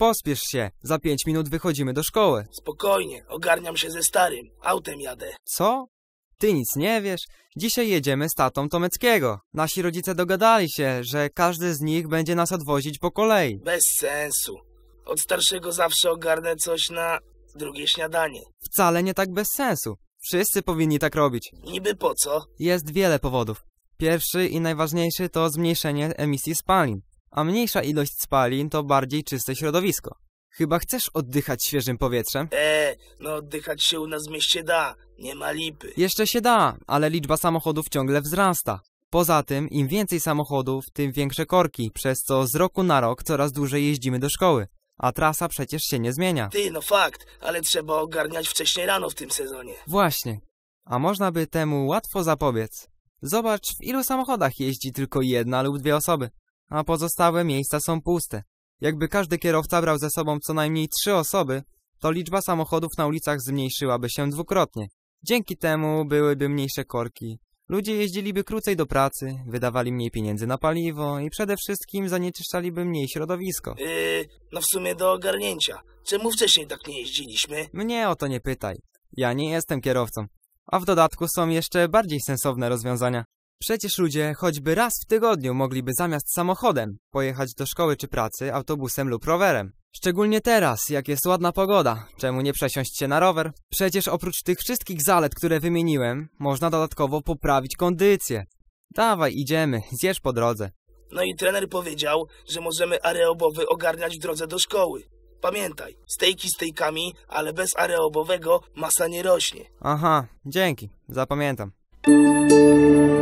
Pospiesz się, za pięć minut wychodzimy do szkoły. Spokojnie, ogarniam się ze starym, autem jadę. Co? Ty nic nie wiesz? Dzisiaj jedziemy z tatą Tomeckiego. Nasi rodzice dogadali się, że każdy z nich będzie nas odwozić po kolei. Bez sensu. Od starszego zawsze ogarnę coś na drugie śniadanie. Wcale nie tak bez sensu. Wszyscy powinni tak robić. Niby po co? Jest wiele powodów. Pierwszy i najważniejszy to zmniejszenie emisji spalin a mniejsza ilość spalin to bardziej czyste środowisko. Chyba chcesz oddychać świeżym powietrzem? E, no oddychać się u nas w mieście da, nie ma lipy. Jeszcze się da, ale liczba samochodów ciągle wzrasta. Poza tym, im więcej samochodów, tym większe korki, przez co z roku na rok coraz dłużej jeździmy do szkoły. A trasa przecież się nie zmienia. Ty, no fakt, ale trzeba ogarniać wcześniej rano w tym sezonie. Właśnie. A można by temu łatwo zapobiec. Zobacz, w ilu samochodach jeździ tylko jedna lub dwie osoby a pozostałe miejsca są puste. Jakby każdy kierowca brał ze sobą co najmniej trzy osoby, to liczba samochodów na ulicach zmniejszyłaby się dwukrotnie. Dzięki temu byłyby mniejsze korki. Ludzie jeździliby krócej do pracy, wydawali mniej pieniędzy na paliwo i przede wszystkim zanieczyszczaliby mniej środowisko. Yy, no w sumie do ogarnięcia. Czemu wcześniej tak nie jeździliśmy? Mnie o to nie pytaj. Ja nie jestem kierowcą. A w dodatku są jeszcze bardziej sensowne rozwiązania. Przecież ludzie choćby raz w tygodniu mogliby zamiast samochodem pojechać do szkoły czy pracy autobusem lub rowerem. Szczególnie teraz, jak jest ładna pogoda, czemu nie przesiąść się na rower? Przecież oprócz tych wszystkich zalet, które wymieniłem, można dodatkowo poprawić kondycję. Dawaj, idziemy, zjesz po drodze. No i trener powiedział, że możemy areobowy ogarniać w drodze do szkoły. Pamiętaj, stejki stejkami, ale bez areobowego masa nie rośnie. Aha, dzięki, zapamiętam.